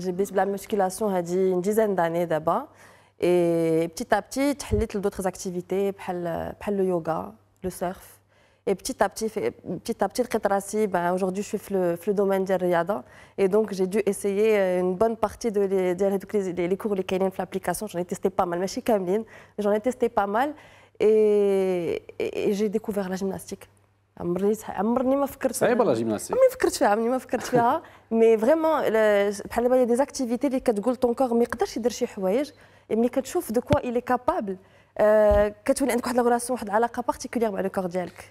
J'ai de la musculation une dizaine d'années d'abord. Et petit à petit, j'ai d'autres activités, comme le yoga, le surf. Et petit à petit, petit à petit, ben, aujourd'hui, je suis dans le, domaine de Et donc, j'ai dû essayer euh, une bonne partie de les, de les, cours, les canines, l'application. J'en ai testé pas mal, mais chez j'en ai testé pas mal. et j'ai découvert la gymnastique. عمرني عمرني ما فكرت صعيبه لا جيمناستيك عمرني فكرت فيها عمرني ما فكرت فيها مي فريمون بحال دابا دي زاكتيفيتي اللي كتقول طون كور ما يقدرش يدير شي حوايج ملي كتشوف دو كوا الي كابابل كتولي عندك واحد لا واحد العلاقه بارتيكولير مع لو كور ديالك